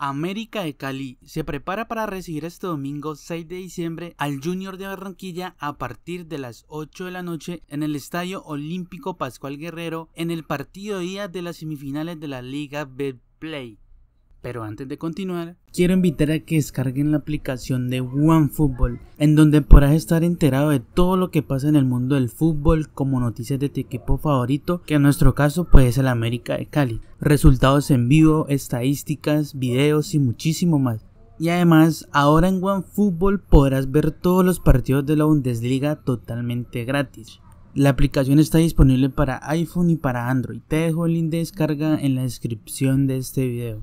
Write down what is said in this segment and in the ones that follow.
América de Cali se prepara para recibir este domingo 6 de diciembre al Junior de Barranquilla a partir de las 8 de la noche en el Estadio Olímpico Pascual Guerrero en el partido día de las semifinales de la Liga Betplay. Pero antes de continuar, quiero invitar a que descarguen la aplicación de OneFootball, en donde podrás estar enterado de todo lo que pasa en el mundo del fútbol, como noticias de tu equipo favorito, que en nuestro caso puede es el América de Cali, resultados en vivo, estadísticas, videos y muchísimo más. Y además, ahora en OneFootball podrás ver todos los partidos de la Bundesliga totalmente gratis. La aplicación está disponible para iPhone y para Android. Te dejo el link de descarga en la descripción de este video.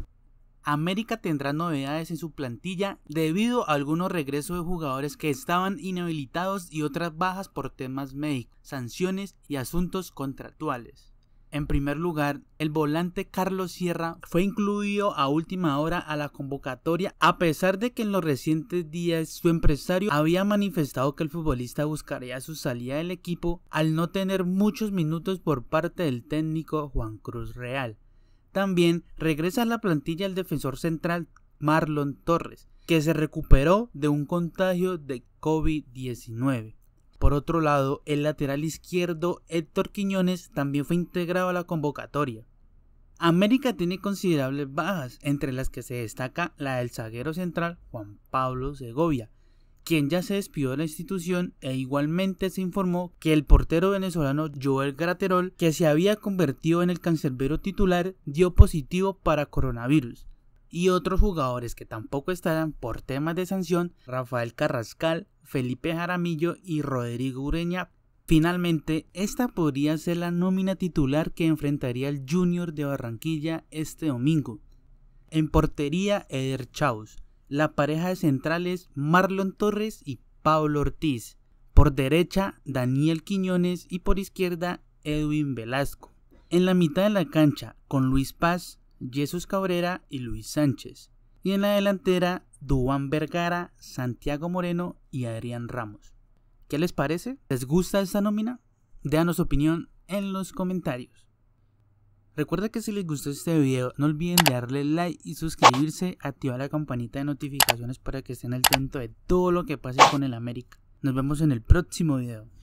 América tendrá novedades en su plantilla debido a algunos regresos de jugadores que estaban inhabilitados y otras bajas por temas médicos, sanciones y asuntos contractuales. En primer lugar, el volante Carlos Sierra fue incluido a última hora a la convocatoria a pesar de que en los recientes días su empresario había manifestado que el futbolista buscaría su salida del equipo al no tener muchos minutos por parte del técnico Juan Cruz Real. También regresa a la plantilla el defensor central Marlon Torres, que se recuperó de un contagio de COVID-19. Por otro lado, el lateral izquierdo Héctor Quiñones también fue integrado a la convocatoria. América tiene considerables bajas, entre las que se destaca la del zaguero central Juan Pablo Segovia, quien ya se despidió de la institución e igualmente se informó que el portero venezolano Joel Graterol, que se había convertido en el cancerbero titular, dio positivo para coronavirus. Y otros jugadores que tampoco estarán por temas de sanción, Rafael Carrascal, Felipe Jaramillo y Rodrigo Ureña. Finalmente, esta podría ser la nómina titular que enfrentaría el Junior de Barranquilla este domingo. En portería, Eder Chaus la pareja de centrales Marlon Torres y Pablo Ortiz. Por derecha, Daniel Quiñones y por izquierda, Edwin Velasco. En la mitad de la cancha, con Luis Paz, Jesús Cabrera y Luis Sánchez. Y en la delantera, Duan Vergara, Santiago Moreno y Adrián Ramos. ¿Qué les parece? ¿Les gusta esta nómina? Déanos opinión en los comentarios. Recuerda que si les gustó este video no olviden darle like y suscribirse, activar la campanita de notificaciones para que estén al tanto de todo lo que pase con el América. Nos vemos en el próximo video.